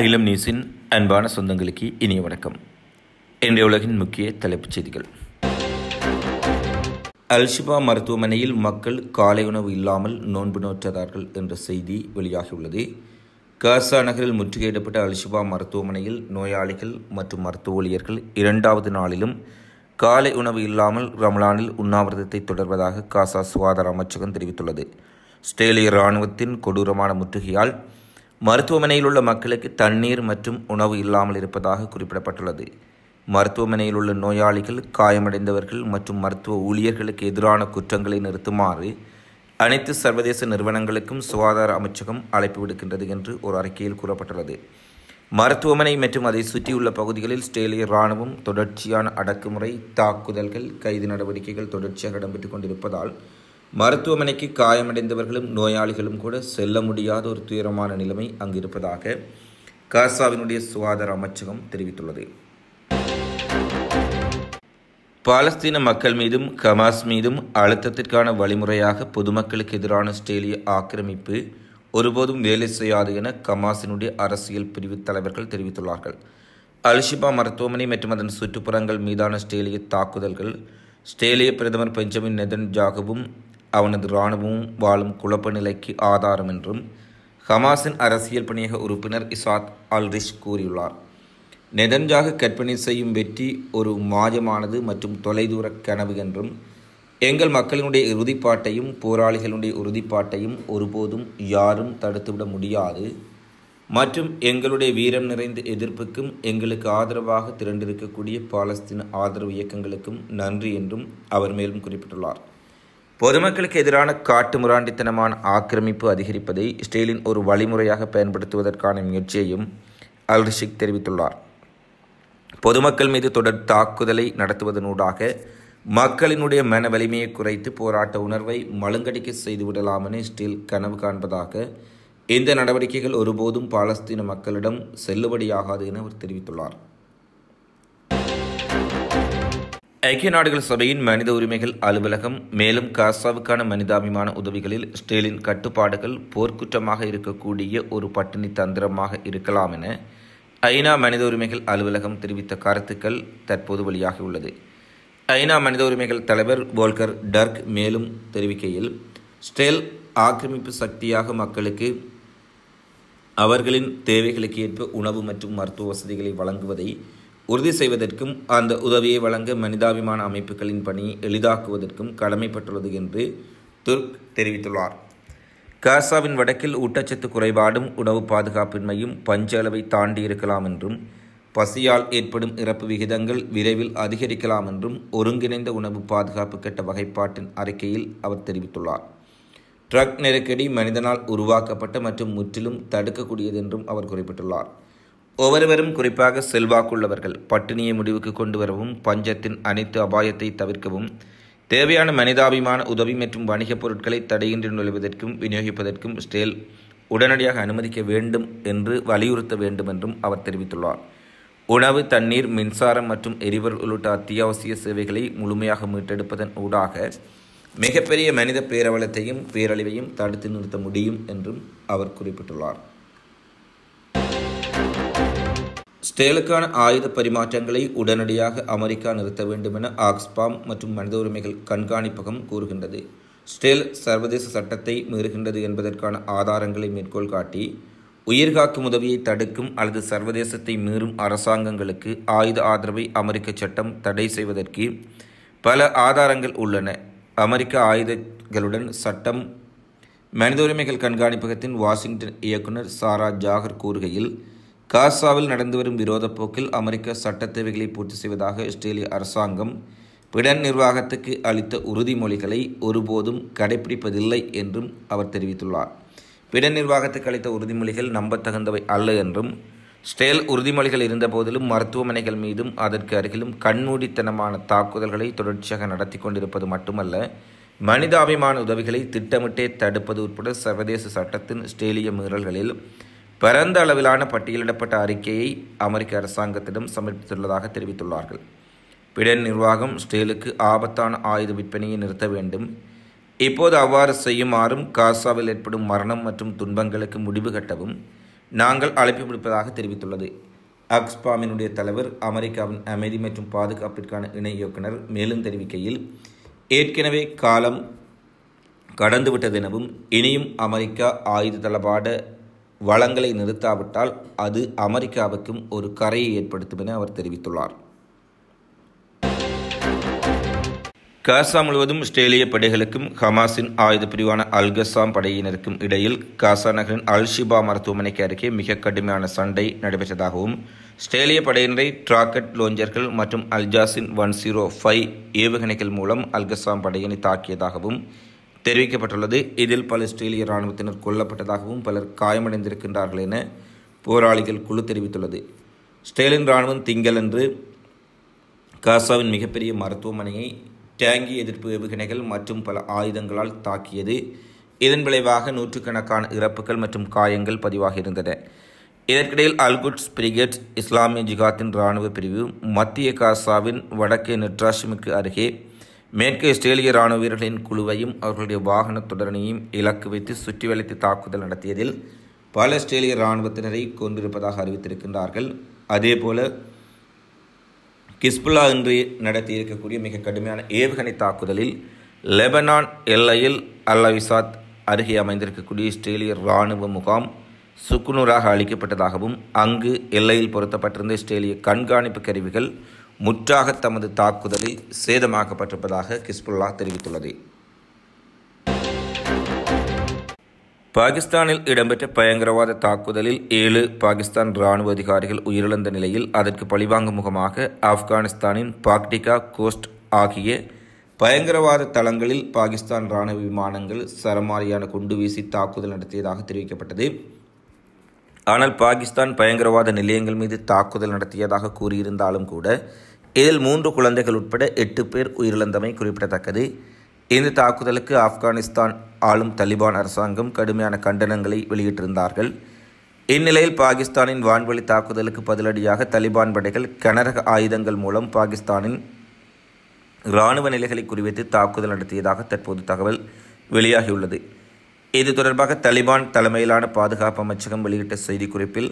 அகிலம் நியூஸின் அன்பான சொந்தங்களுக்கு இனிய வணக்கம் இன்றைய உலகின் முக்கிய தலைப்புச் செய்திகள் அல்ஷிபா மருத்துவமனையில் மக்கள் காலை உணவு இல்லாமல் நோன்பு நோற்றார்கள் என்ற செய்தி வெளியாகியுள்ளது காசா நகரில் முற்றுகையிடப்பட்ட அல்ஷிபா மருத்துவமனையில் நோயாளிகள் மற்றும் மருத்துவ ஊழியர்கள் இரண்டாவது நாளிலும் காலை உணவு இல்லாமல் ரமலானில் உண்ணாவிரதத்தை தொடர்வதாக காசா சுகாதார அமைச்சகம் தெரிவித்துள்ளது ஸ்டேலிய இராணுவத்தின் கொடூரமான முற்றுகையால் மருத்துவமனையில் உள்ள மக்களுக்கு தண்ணீர் மற்றும் உணவு இல்லாமல் இருப்பதாக குறிப்பிடப்பட்டுள்ளது மருத்துவமனையில் உள்ள நோயாளிகள் காயமடைந்தவர்கள் மற்றும் மருத்துவ ஊழியர்களுக்கு எதிரான குற்றங்களை நிறுத்துமாறு அனைத்து சர்வதேச நிறுவனங்களுக்கும் சுகாதார அமைச்சகம் அழைப்பு விடுக்கின்றது என்று ஒரு அறிக்கையில் கூறப்பட்டுள்ளது மருத்துவமனை மற்றும் அதை சுற்றியுள்ள பகுதிகளில் ஸ்ட்ரேலிய இராணுவம் தொடர்ச்சியான அடக்குமுறை தாக்குதல்கள் கைது நடவடிக்கைகள் தொடர்ச்சியாக இடம்பெற்று கொண்டிருப்பதால் மருத்துவமனைக்கு காயமடைந்தவர்களும் நோயாளிகளும் கூட செல்ல முடியாத ஒரு துயரமான நிலைமை அங்கு இருப்பதாக காசாவினுடைய சுகாதார அமைச்சகம் தெரிவித்துள்ளது பாலஸ்தீன மக்கள் மீதும் ஹமாஸ் மீதும் அழுத்தத்திற்கான வழிமுறையாக பொதுமக்களுக்கு எதிரான ஆஸ்திரேலிய ஆக்கிரமிப்பு ஒருபோதும் வேலை செய்யாது என கமாஸினுடைய அரசியல் பிரிவு தலைவர்கள் தெரிவித்துள்ளார்கள் அல்ஷிபா மருத்துவமனை மற்றும் அதன் சுற்றுப்புறங்கள் மீதான ஆஸ்திரேலிய தாக்குதல்கள் ஸ்டேலிய பிரதமர் பெஞ்சமின் நெதன் ஜாகவும் அவனது இராணுவமும் வாழும் குழப்ப நிலைக்கு ஆதாரம் என்றும் ஹமாஸின் அரசியல் பணியக உறுப்பினர் இசாத் அல்ரிஷ் கூறியுள்ளார் நெதஞ்சாக கற்பனை செய்யும் வெற்றி ஒரு மாயமானது மற்றும் தொலைதூர கனவு என்றும் எங்கள் மக்களினுடைய உறுதிப்பாட்டையும் போராளிகளுடைய உறுதிப்பாட்டையும் ஒருபோதும் யாரும் தடுத்துவிட முடியாது மற்றும் எங்களுடைய வீரம் நிறைந்த எதிர்ப்புக்கும் எங்களுக்கு ஆதரவாக திரண்டிருக்கக்கூடிய பாலஸ்தீன ஆதரவு இயக்கங்களுக்கும் நன்றி என்றும் அவர் மேலும் குறிப்பிட்டுள்ளார் பொதுமக்களுக்கு எதிரான காட்டு முராண்டித்தனமான ஆக்கிரமிப்பு அதிகரிப்பதை ஸ்டீலின் ஒரு வழிமுறையாக பயன்படுத்துவதற்கான முயற்சியையும் அல்ரிஷிக் தெரிவித்துள்ளார் பொதுமக்கள் மீது தொடர் தாக்குதலை நடத்துவதனூடாக மக்களினுடைய மன வலிமையை குறைத்து போராட்ட உணர்வை மழுங்கடிக்க செய்துவிடலாம் ஸ்டீல் கனவு காண்பதாக இந்த நடவடிக்கைகள் ஒருபோதும் பாலஸ்தீன மக்களிடம் செல்லுபடியாகாது என அவர் தெரிவித்துள்ளார் ஐக்கிய நாடுகள் சபையின் மனித உரிமைகள் அலுவலகம் மேலும் காசாவுக்கான மனிதாபிமான உதவிகளில் ஸ்டேலின் கட்டுப்பாடுகள் போர்க்குற்றமாக இருக்கக்கூடிய ஒரு பட்டினி தந்திரமாக இருக்கலாம் என ஐநா மனித உரிமைகள் அலுவலகம் தெரிவித்த கருத்துக்கள் தற்போது வெளியாகியுள்ளது ஐநா மனித உரிமைகள் தலைவர் போல்கர் டர்க் மேலும் தெரிவிக்கையில் ஸ்டேல் ஆக்கிரமிப்பு சக்தியாக மக்களுக்கு அவர்களின் தேவைகளுக்கு ஏற்ப உணவு மற்றும் மருத்துவ வசதிகளை வழங்குவதை உறுதி செய்வதற்கும் அந்த உதவியை வழங்க மனிதாபிமான அமைப்புகளின் பணியை எளிதாக்குவதற்கும் கடமைப்பட்டுள்ளது என்று துர்க் தெரிவித்துள்ளார் காசாவின் வடக்கில் ஊட்டச்சத்து குறைபாடும் உணவு பாதுகாப்பின்மையும் பஞ்சளவை தாண்டியிருக்கலாம் தாண்டி என்றும் பசியால் ஏற்படும் இறப்பு விகிதங்கள் விரைவில் அதிகரிக்கலாம் என்றும் ஒருங்கிணைந்த உணவு பாதுகாப்பு கட்ட வகைப்பாட்டின் அறிக்கையில் அவர் தெரிவித்துள்ளார் ட்ரக் நெருக்கடி மனிதனால் உருவாக்கப்பட்ட மற்றும் முற்றிலும் தடுக்கக்கூடியது என்றும் அவர் குறிப்பிட்டுள்ளார் ஒவ்வொருவரும் குறிப்பாக செல்வாக்குள்ளவர்கள் பட்டினியை முடிவுக்கு கொண்டு வரவும் பஞ்சத்தின் அனைத்து அபாயத்தை தவிர்க்கவும் தேவையான மனிதாபிமான உதவி மற்றும் வணிகப் பொருட்களை தடையின்றி நுழைவதற்கும் விநியோகிப்பதற்கும் ஸ்டேல் உடனடியாக அனுமதிக்க வேண்டும் என்று வலியுறுத்த வேண்டும் என்றும் அவர் தெரிவித்துள்ளார் உணவு தண்ணீர் மின்சாரம் மற்றும் எரிபொருள் உள்ளிட்ட அத்தியாவசிய சேவைகளை முழுமையாக மீட்டெடுப்பதன் ஊடாக மிகப்பெரிய மனித பேரவளத்தையும் பேரழிவையும் தடுத்து நிறுத்த முடியும் என்றும் அவர் குறிப்பிட்டுள்ளார் ஸ்டேலுக்கான ஆயுத பரிமாற்றங்களை உடனடியாக அமெரிக்கா நிறுத்த வேண்டும் என ஆக்ஸ்பாம் மற்றும் மனித உரிமைகள் கண்காணிப்பகம் கூறுகின்றது ஸ்டேல் சர்வதேச சட்டத்தை மீறுகின்றது என்பதற்கான ஆதாரங்களை மேற்கோள் காட்டி உயிர்காக்கும் உதவியை தடுக்கும் அல்லது சர்வதேசத்தை மீறும் அரசாங்கங்களுக்கு ஆயுத ஆதரவை அமெரிக்க சட்டம் தடை செய்வதற்கு பல ஆதாரங்கள் உள்ளன அமெரிக்க ஆயுதங்களுடன் சட்டம் மனித உரிமைகள் கண்காணிப்பகத்தின் வாஷிங்டன் இயக்குனர் சாரா ஜாகர் கூறுகையில் காசாவில் நடந்து வரும் விரோத போக்கில் அமெரிக்க சட்ட தேவைகளை பூர்த்தி செய்வதாக ஆஸ்திரேலிய அரசாங்கம் பிடன் நிர்வாகத்துக்கு அளித்த உறுதிமொழிகளை ஒருபோதும் கடைபிடிப்பதில்லை என்றும் அவர் தெரிவித்துள்ளார் பிடன் நிர்வாகத்துக்கு அளித்த உறுதிமொழிகள் நம்பத்தகுந்தவை அல்ல என்றும் ஸ்டேல் உறுதிமொழிகள் இருந்தபோதிலும் மருத்துவமனைகள் மீதும் அதற்கு அருகிலும் கண்மூடித்தனமான தாக்குதல்களை தொடர்ச்சியாக நடத்தி கொண்டிருப்பது மட்டுமல்ல மனிதாபிமான உதவிகளை திட்டமிட்டே தடுப்பது உட்பட சர்வதேச சட்டத்தின் ஸ்டேலிய மீறல்களில் பரந்த அளவிலான பட்டியலிடப்பட்ட அறிக்கையை அமெரிக்க அரசாங்கத்திடம் சமர்ப்பித்துள்ளதாக தெரிவித்துள்ளார்கள் பிடன் நிர்வாகம் ஸ்டேலுக்கு ஆபத்தான ஆயுத விற்பனையை நிறுத்த வேண்டும் இப்போது அவ்வாறு செய்யுமாறும் காசாவில் ஏற்படும் மரணம் மற்றும் துன்பங்களுக்கு முடிவு கட்டவும் நாங்கள் அழைப்பு விடுப்பதாக தெரிவித்துள்ளது அக்ஸ்பாமினுடைய தலைவர் அமெரிக்காவின் அமைதி மற்றும் பாதுகாப்பிற்கான இணை இயக்குனர் மேலும் தெரிவிக்கையில் ஏற்கனவே காலம் கடந்துவிட்டதெனவும் இனியும் அமெரிக்கா ஆயுத தளபாட வளங்களை நிறுத்தாவிட்டால் அது அமெரிக்காவுக்கும் ஒரு கரையை ஏற்படுத்தும் என அவர் தெரிவித்துள்ளார் காசா முழுவதும் இஸ்ரேலிய படைகளுக்கும் ஹமாஸின் ஆயுத பிரிவான அல்கசாம் படையினருக்கும் இடையில் காசா நகரின் அல்ஷிபா மருத்துவமனைக்கு அருகே மிக கடுமையான சண்டை நடைபெற்றதாகவும் இஸ்ரேலிய படையினரை டிராக்கெட் லோஞ்சர்கள் மற்றும் அல்ஜாசின் ஒன் ஜீரோ ஃபைவ் ஏவுகணைகள் மூலம் அல்கசாம் படையினை தாக்கியதாகவும் தெரிவிக்கப்பட்டுள்ளது இதில் பல இஸ்ரேலிய இராணுவத்தினர் கொல்லப்பட்டதாகவும் பலர் காயமடைந்திருக்கின்றார்கள் என போராளிகள் குழு தெரிவித்துள்ளது ஸ்டேலின் இராணுவம் திங்களன்று காசாவின் மிகப்பெரிய மருத்துவமனையை டேங்கி எதிர்ப்பு ஏவுகணைகள் மற்றும் பல ஆயுதங்களால் தாக்கியது இதன் விளைவாக நூற்றுக்கணக்கான இறப்புகள் மற்றும் காயங்கள் பதிவாக இருந்தன இதற்கிடையில் அல்குட்ஸ் பிரிகேட் இஸ்லாமிய ஜிகாத்தின் இராணுவ பிரிவு மத்திய காசாவின் வடக்கு நெட்ராஷிமுக்கு அருகே மேற்கு ஆஸ்திரேலிய ராணுவ வீரர்களின் குழுவையும் அவர்களுடைய வாகன தொடரணியையும் இலக்கு வைத்து சுற்றி வளைத்து தாக்குதல் நடத்தியதில் பல ஆஸ்திரேலிய இராணுவத்தினரை கொண்டிருப்பதாக அறிவித்திருக்கின்றார்கள் அதேபோல கிஸ்புல்லா இன்று இருக்கக்கூடிய மிக கடுமையான ஏவுகணை தாக்குதலில் லெபனான் எல்லையில் அல்லவிசாத் அருகே அமைந்திருக்கக்கூடிய ஆஸ்திரேலிய இராணுவ முகாம் சுக்குநூறாக அளிக்கப்பட்டதாகவும் அங்கு எல்லையில் பொருத்தப்பட்டிருந்த ஆஸ்திரேலிய கண்காணிப்பு கருவிகள் முற்றாக தமது தாக்குதலை சேதமாக்கப்பட்டிருப்பதாக கிஸ்புல்லா தெரிவித்துள்ளது பாகிஸ்தானில் இடம்பெற்ற பயங்கரவாத தாக்குதலில் ஏழு பாகிஸ்தான் இராணுவ அதிகாரிகள் உயிரிழந்த நிலையில் அதற்கு பழிவாங்கும் முகமாக ஆப்கானிஸ்தானின் பாக்டிகா கோஸ்ட் ஆகிய பயங்கரவாத தளங்களில் பாகிஸ்தான் இராணுவ விமானங்கள் சரமாரியான குண்டு வீசி தாக்குதல் நடத்தியதாக தெரிவிக்கப்பட்டது ஆனால் பாகிஸ்தான் பயங்கரவாத நிலையங்கள் மீது தாக்குதல் நடத்தியதாக கூறியிருந்தாலும் கூட இதில் மூன்று குழந்தைகள் உட்பட எட்டு பேர் உயிரிழந்தமை குறிப்பிடத்தக்கது இந்த தாக்குதலுக்கு ஆப்கானிஸ்தான் ஆளும் தலிபான் அரசாங்கம் கடுமையான கண்டனங்களை வெளியிட்டிருந்தார்கள் இந்நிலையில் பாகிஸ்தானின் வான்வழி தாக்குதலுக்கு பதிலடியாக தலிபான் படைகள் கனரக ஆயுதங்கள் மூலம் பாகிஸ்தானின் இராணுவ நிலைகளை குறிவைத்து தாக்குதல் நடத்தியதாக தற்போது தகவல் வெளியாகியுள்ளது இது தொடர்பாக தலிபான் தலைமையிலான பாதுகாப்பு அமைச்சகம் வெளியிட்ட செய்திக்குறிப்பில்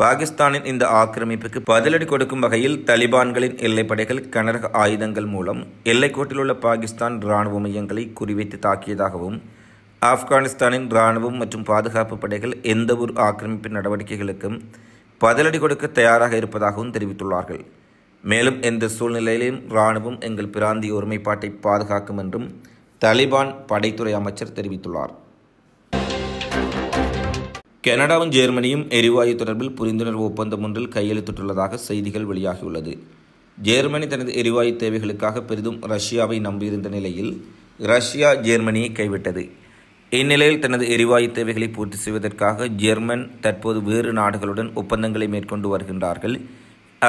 பாகிஸ்தானின் இந்த ஆக்கிரமிப்புக்கு பதிலடி கொடுக்கும் வகையில் தலிபான்களின் எல்லைப்படைகள் கனரக ஆயுதங்கள் மூலம் எல்லைக்கோட்டில் உள்ள பாகிஸ்தான் இராணுவ மையங்களை குறிவைத்து தாக்கியதாகவும் ஆப்கானிஸ்தானின் இராணுவம் மற்றும் பாதுகாப்பு படைகள் எந்தவொரு ஆக்கிரமிப்பு நடவடிக்கைகளுக்கும் பதிலடி கொடுக்க தயாராக இருப்பதாகவும் தெரிவித்துள்ளார்கள் மேலும் எந்த சூழ்நிலையிலும் இராணுவம் எங்கள் பிராந்திய ஒருமைப்பாட்டை பாதுகாக்கும் என்றும் தலிபான் படைத்துறை அமைச்சர் தெரிவித்துள்ளார் கனடாவும் ஜெர்மனியும் எரிவாயு தொடர்பில் புரிந்துணர்வு ஒப்பந்தம் ஒன்றில் கையெழுத்திட்டுள்ளதாக செய்திகள் வெளியாகியுள்ளது ஜெர்மனி தனது எரிவாயு தேவைகளுக்காக பெரிதும் ரஷ்யாவை நம்பியிருந்த நிலையில் ரஷ்யா ஜெர்மனியை கைவிட்டது இந்நிலையில் தனது எரிவாயு தேவைகளை பூர்த்தி செய்வதற்காக ஜெர்மன் தற்போது வேறு நாடுகளுடன் ஒப்பந்தங்களை மேற்கொண்டு வருகின்றார்கள்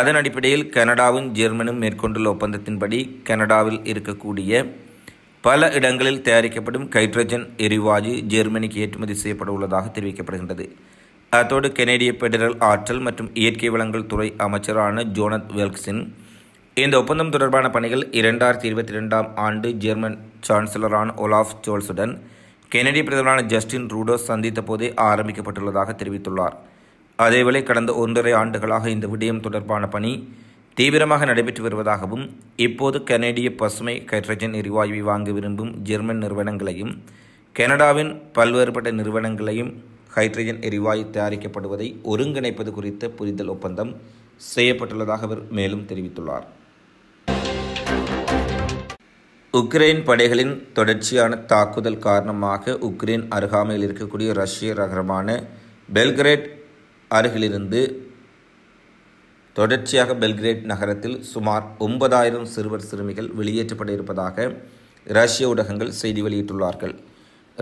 அதன் அடிப்படையில் கனடாவும் ஜெர்மனும் மேற்கொண்டுள்ள ஒப்பந்தத்தின்படி கனடாவில் இருக்கக்கூடிய பல இடங்களில் தயாரிக்கப்படும் ஹைட்ரஜன் எரிவாயு ஜெர்மனிக்கு ஏற்றுமதி செய்யப்பட உள்ளதாக தெரிவிக்கப்படுகின்றது அதோடு கெனடிய பெடரல் ஆற்றல் மற்றும் இயற்கை வளங்கள் துறை அமைச்சரான ஜோனத் வெல்க்ஸின் இந்த ஒப்பந்தம் தொடர்பான பணிகள் இரண்டாயிரத்தி இருபத்தி ரெண்டாம் ஆண்டு ஜெர்மன் சான்சலரான ஒலாஃப் ஜோல்ஸுடன் கெனடிய பிரதமரான ஜஸ்டின் ரூடோஸ் சந்தித்த போதே ஆரம்பிக்கப்பட்டுள்ளதாக தெரிவித்துள்ளார் அதேவேளை கடந்த ஒன்றரை ஆண்டுகளாக இந்த விடயம் தொடர்பான பணி தீவிரமாக நடைபெற்று வருவதாகவும் இப்போது கனேடிய பசுமை ஹைட்ரஜன் எரிவாயுவை வாங்க விரும்பும் ஜெர்மன் நிறுவனங்களையும் கனடாவின் பல்வேறுபட்ட நிறுவனங்களையும் ஹைட்ரஜன் எரிவாயு தயாரிக்கப்படுவதை ஒருங்கிணைப்பது குறித்த புரிதல் ஒப்பந்தம் செய்யப்பட்டுள்ளதாக அவர் மேலும் தெரிவித்துள்ளார் உக்ரைன் படைகளின் தொடர்ச்சியான தாக்குதல் காரணமாக உக்ரைன் அருகாமையில் இருக்கக்கூடிய ரஷ்ய நகரமான பெல்கிரேட் அருகிலிருந்து தொடர்ச்சியாக பெல்கிரேட் நகரத்தில் சுமார் ஒன்பதாயிரம் சிறுவர் சிறுமிகள் வெளியேற்றப்பட இருப்பதாக ரஷ்ய ஊடகங்கள் செய்தி வெளியிட்டுள்ளார்கள்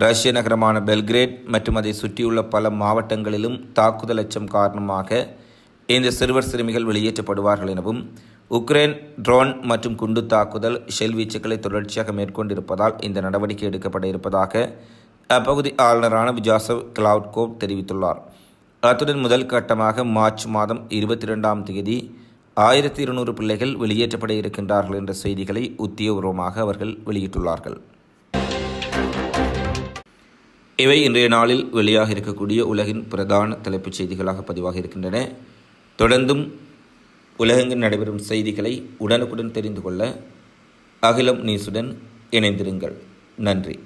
ரஷ்ய நகரமான பெல்கிரேட் மற்றும் அதை சுற்றியுள்ள பல மாவட்டங்களிலும் தாக்குதல் அச்சம் காரணமாக இந்த சிறுவர் சிறுமிகள் வெளியேற்றப்படுவார்கள் எனவும் உக்ரைன் ட்ரோன் மற்றும் குண்டு தாக்குதல் ஷெல் வீச்சுக்களை தொடர்ச்சியாக மேற்கொண்டிருப்பதால் இந்த நடவடிக்கை எடுக்கப்பட இருப்பதாக அப்பகுதி ஆளுநரான விஜாசவ் கிளவுட்கோப் தெரிவித்துள்ளார் அத்துடன் முதல் கட்டமாக மார்ச் மாதம் இருபத்தி ரெண்டாம் தேதி ஆயிரத்தி இருநூறு பிள்ளைகள் வெளியேற்றப்பட இருக்கின்றார்கள் என்ற செய்திகளை உத்தியோகபூர்வமாக அவர்கள் வெளியிட்டுள்ளார்கள் இவை இன்றைய நாளில் வெளியாக இருக்கக்கூடிய உலகின் பிரதான தலைப்புச் செய்திகளாக பதிவாக இருக்கின்றன தொடர்ந்தும் உலகெங்கில் நடைபெறும் செய்திகளை உடனுக்குடன் தெரிந்து கொள்ள அகிலம் நியூஸுடன் இணைந்திருங்கள் நன்றி